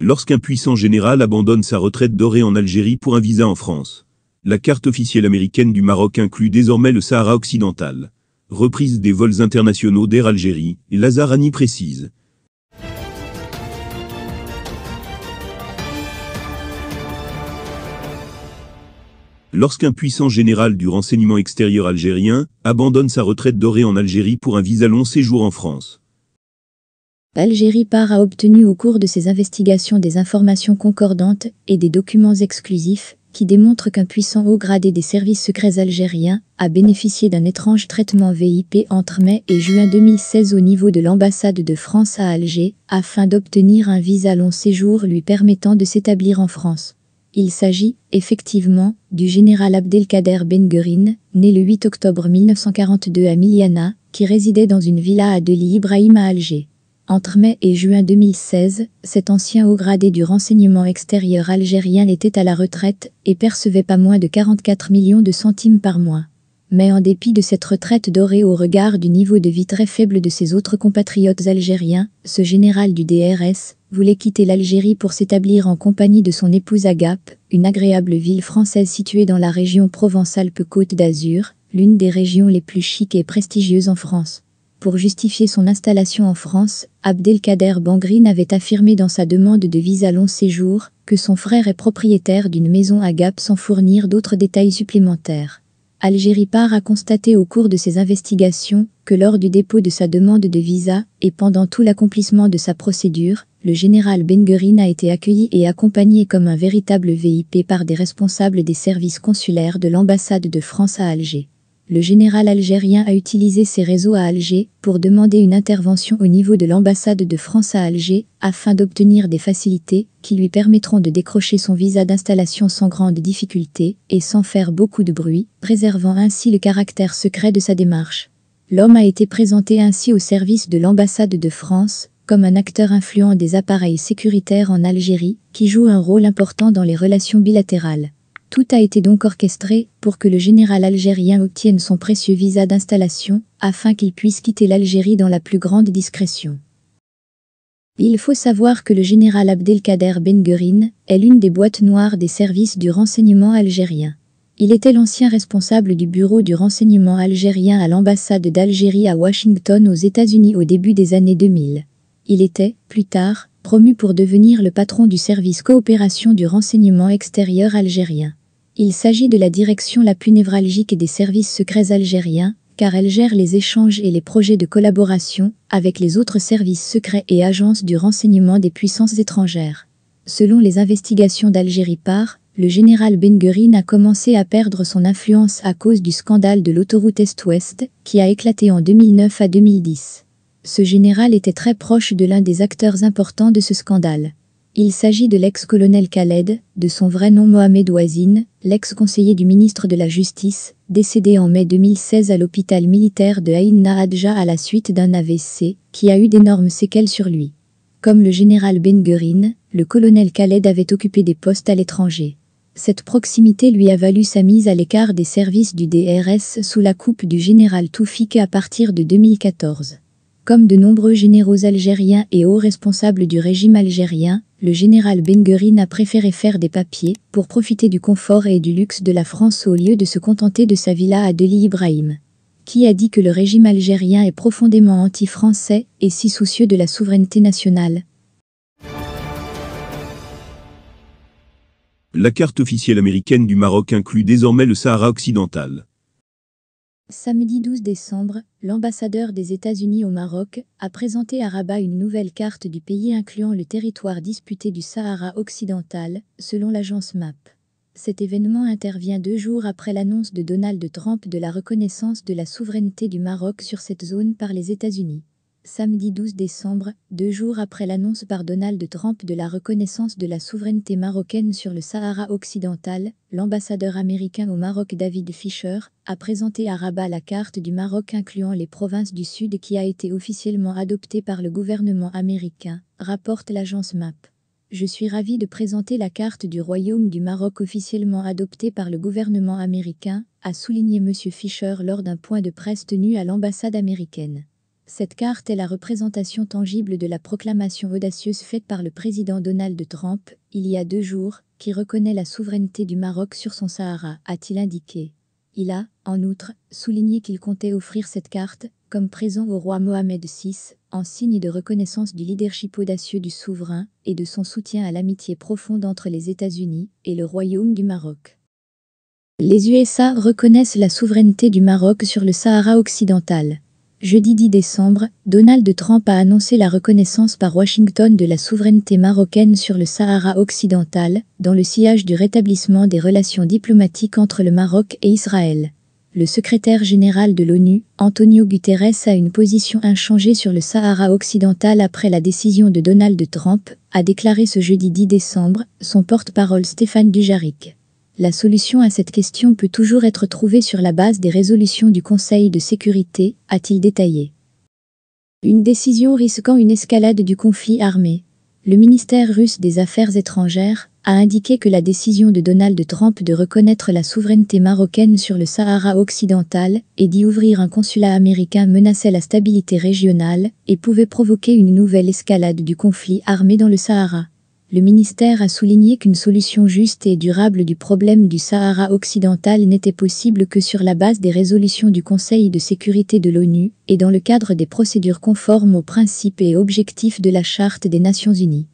Lorsqu'un puissant général abandonne sa retraite dorée en Algérie pour un visa en France. La carte officielle américaine du Maroc inclut désormais le Sahara occidental. Reprise des vols internationaux d'Air Algérie, et Lazarani précise. Lorsqu'un puissant général du renseignement extérieur algérien abandonne sa retraite dorée en Algérie pour un visa long séjour en France, Algérie part a obtenu au cours de ses investigations des informations concordantes et des documents exclusifs qui démontrent qu'un puissant haut gradé des services secrets algériens a bénéficié d'un étrange traitement VIP entre mai et juin 2016 au niveau de l'ambassade de France à Alger afin d'obtenir un visa long séjour lui permettant de s'établir en France. Il s'agit, effectivement, du général Abdelkader Ben Gurin, né le 8 octobre 1942 à Miliana, qui résidait dans une villa à Deli Ibrahim à Alger. Entre mai et juin 2016, cet ancien haut gradé du renseignement extérieur algérien était à la retraite et percevait pas moins de 44 millions de centimes par mois. Mais en dépit de cette retraite dorée au regard du niveau de vie très faible de ses autres compatriotes algériens, ce général du DRS voulait quitter l'Algérie pour s'établir en compagnie de son épouse Agap, une agréable ville française située dans la région Provence-Alpes-Côte d'Azur, l'une des régions les plus chiques et prestigieuses en France pour justifier son installation en France, Abdelkader Bangrin avait affirmé dans sa demande de visa long séjour que son frère est propriétaire d'une maison à Gap sans fournir d'autres détails supplémentaires. Algérie Par a constaté au cours de ses investigations que lors du dépôt de sa demande de visa et pendant tout l'accomplissement de sa procédure, le général Bengrine a été accueilli et accompagné comme un véritable VIP par des responsables des services consulaires de l'ambassade de France à Alger le général algérien a utilisé ses réseaux à Alger pour demander une intervention au niveau de l'ambassade de France à Alger afin d'obtenir des facilités qui lui permettront de décrocher son visa d'installation sans grande difficulté et sans faire beaucoup de bruit, préservant ainsi le caractère secret de sa démarche. L'homme a été présenté ainsi au service de l'ambassade de France comme un acteur influent des appareils sécuritaires en Algérie qui joue un rôle important dans les relations bilatérales. Tout a été donc orchestré pour que le général algérien obtienne son précieux visa d'installation, afin qu'il puisse quitter l'Algérie dans la plus grande discrétion. Il faut savoir que le général Abdelkader Ben Guerin est l'une des boîtes noires des services du renseignement algérien. Il était l'ancien responsable du bureau du renseignement algérien à l'ambassade d'Algérie à Washington aux États-Unis au début des années 2000. Il était, plus tard, promu pour devenir le patron du service coopération du renseignement extérieur algérien. Il s'agit de la direction la plus névralgique des services secrets algériens, car elle gère les échanges et les projets de collaboration avec les autres services secrets et agences du renseignement des puissances étrangères. Selon les investigations d'Algérie par, le général Ben a commencé à perdre son influence à cause du scandale de l'autoroute Est-Ouest, qui a éclaté en 2009 à 2010. Ce général était très proche de l'un des acteurs importants de ce scandale. Il s'agit de l'ex-colonel Khaled, de son vrai nom Mohamed Ouazine, l'ex-conseiller du ministre de la Justice, décédé en mai 2016 à l'hôpital militaire de Aïn Naradja à la suite d'un AVC, qui a eu d'énormes séquelles sur lui. Comme le général Ben guerine le colonel Khaled avait occupé des postes à l'étranger. Cette proximité lui a valu sa mise à l'écart des services du DRS sous la coupe du général Toufik à partir de 2014. Comme de nombreux généraux algériens et hauts responsables du régime algérien, le général Ben a préféré faire des papiers pour profiter du confort et du luxe de la France au lieu de se contenter de sa villa à Delhi Ibrahim. Qui a dit que le régime algérien est profondément anti-français et si soucieux de la souveraineté nationale La carte officielle américaine du Maroc inclut désormais le Sahara occidental. Samedi 12 décembre, l'ambassadeur des États-Unis au Maroc a présenté à Rabat une nouvelle carte du pays incluant le territoire disputé du Sahara occidental, selon l'agence MAP. Cet événement intervient deux jours après l'annonce de Donald Trump de la reconnaissance de la souveraineté du Maroc sur cette zone par les États-Unis samedi 12 décembre, deux jours après l'annonce par Donald Trump de la reconnaissance de la souveraineté marocaine sur le Sahara occidental, l'ambassadeur américain au Maroc David Fisher a présenté à Rabat la carte du Maroc incluant les provinces du Sud qui a été officiellement adoptée par le gouvernement américain, rapporte l'agence MAP. Je suis ravi de présenter la carte du Royaume du Maroc officiellement adoptée par le gouvernement américain, a souligné M. Fisher lors d'un point de presse tenu à l'ambassade américaine. Cette carte est la représentation tangible de la proclamation audacieuse faite par le président Donald Trump, il y a deux jours, qui reconnaît la souveraineté du Maroc sur son Sahara, a-t-il indiqué. Il a, en outre, souligné qu'il comptait offrir cette carte, comme présent au roi Mohamed VI, en signe de reconnaissance du leadership audacieux du souverain et de son soutien à l'amitié profonde entre les États-Unis et le Royaume du Maroc. Les USA reconnaissent la souveraineté du Maroc sur le Sahara occidental. Jeudi 10 décembre, Donald Trump a annoncé la reconnaissance par Washington de la souveraineté marocaine sur le Sahara occidental, dans le sillage du rétablissement des relations diplomatiques entre le Maroc et Israël. Le secrétaire général de l'ONU, Antonio Guterres, a une position inchangée sur le Sahara occidental après la décision de Donald Trump, a déclaré ce jeudi 10 décembre son porte-parole Stéphane Dujarric. La solution à cette question peut toujours être trouvée sur la base des résolutions du Conseil de sécurité, a-t-il détaillé. Une décision risquant une escalade du conflit armé. Le ministère russe des Affaires étrangères a indiqué que la décision de Donald Trump de reconnaître la souveraineté marocaine sur le Sahara occidental et d'y ouvrir un consulat américain menaçait la stabilité régionale et pouvait provoquer une nouvelle escalade du conflit armé dans le Sahara le ministère a souligné qu'une solution juste et durable du problème du Sahara occidental n'était possible que sur la base des résolutions du Conseil de sécurité de l'ONU et dans le cadre des procédures conformes aux principes et objectifs de la Charte des Nations Unies.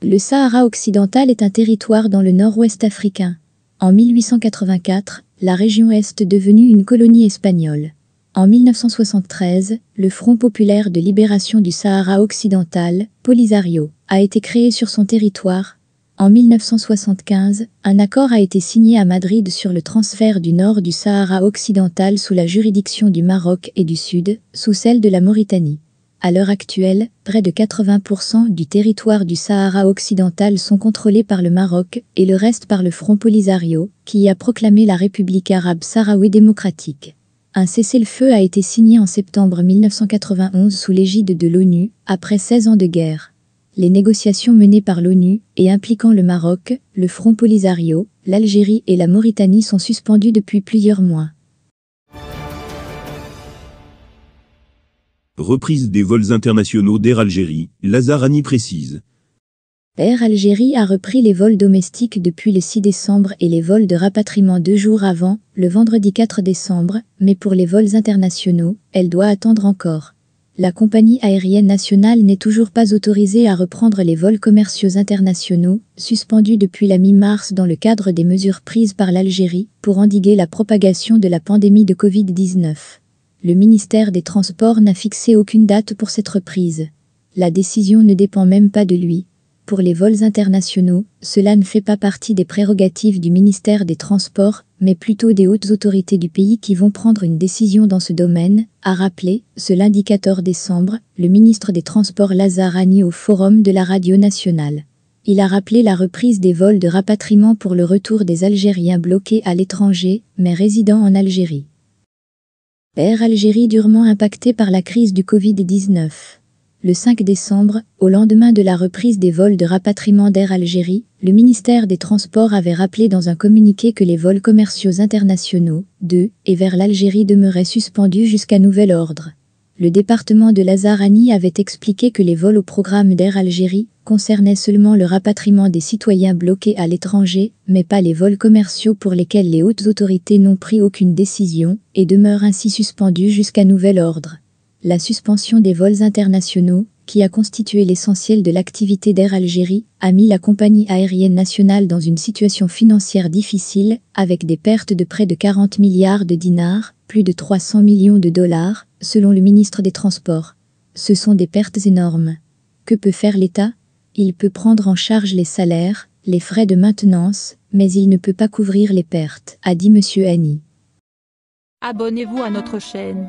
Le Sahara occidental est un territoire dans le nord-ouest africain. En 1884, la région est devenue une colonie espagnole. En 1973, le Front populaire de libération du Sahara occidental, Polisario, a été créé sur son territoire. En 1975, un accord a été signé à Madrid sur le transfert du nord du Sahara occidental sous la juridiction du Maroc et du sud, sous celle de la Mauritanie. À l'heure actuelle, près de 80% du territoire du Sahara occidental sont contrôlés par le Maroc et le reste par le Front Polisario, qui y a proclamé la République arabe sahraoui démocratique. Un cessez-le-feu a été signé en septembre 1991 sous l'égide de l'ONU, après 16 ans de guerre. Les négociations menées par l'ONU et impliquant le Maroc, le Front Polisario, l'Algérie et la Mauritanie sont suspendues depuis plusieurs mois. Reprise des vols internationaux d'Air Algérie, Lazarani précise. Air Algérie a repris les vols domestiques depuis le 6 décembre et les vols de rapatriement deux jours avant, le vendredi 4 décembre, mais pour les vols internationaux, elle doit attendre encore. La compagnie aérienne nationale n'est toujours pas autorisée à reprendre les vols commerciaux internationaux, suspendus depuis la mi-mars dans le cadre des mesures prises par l'Algérie pour endiguer la propagation de la pandémie de Covid-19. Le ministère des Transports n'a fixé aucune date pour cette reprise. La décision ne dépend même pas de lui, pour les vols internationaux, cela ne fait pas partie des prérogatives du ministère des Transports, mais plutôt des hautes autorités du pays qui vont prendre une décision dans ce domaine, a rappelé, ce lundi 14 décembre, le ministre des Transports Lazarani au Forum de la Radio Nationale. Il a rappelé la reprise des vols de rapatriement pour le retour des Algériens bloqués à l'étranger, mais résidant en Algérie. Air Algérie durement impactée par la crise du Covid-19 le 5 décembre, au lendemain de la reprise des vols de rapatriement d'Air Algérie, le ministère des Transports avait rappelé dans un communiqué que les vols commerciaux internationaux de et vers l'Algérie demeuraient suspendus jusqu'à nouvel ordre. Le département de Lazarani avait expliqué que les vols au programme d'Air Algérie concernaient seulement le rapatriement des citoyens bloqués à l'étranger, mais pas les vols commerciaux pour lesquels les hautes autorités n'ont pris aucune décision et demeurent ainsi suspendus jusqu'à nouvel ordre. La suspension des vols internationaux, qui a constitué l'essentiel de l'activité d'Air Algérie, a mis la compagnie aérienne nationale dans une situation financière difficile, avec des pertes de près de 40 milliards de dinars, plus de 300 millions de dollars, selon le ministre des Transports. Ce sont des pertes énormes. Que peut faire l'État Il peut prendre en charge les salaires, les frais de maintenance, mais il ne peut pas couvrir les pertes, a dit M. Annie. Abonnez-vous à notre chaîne.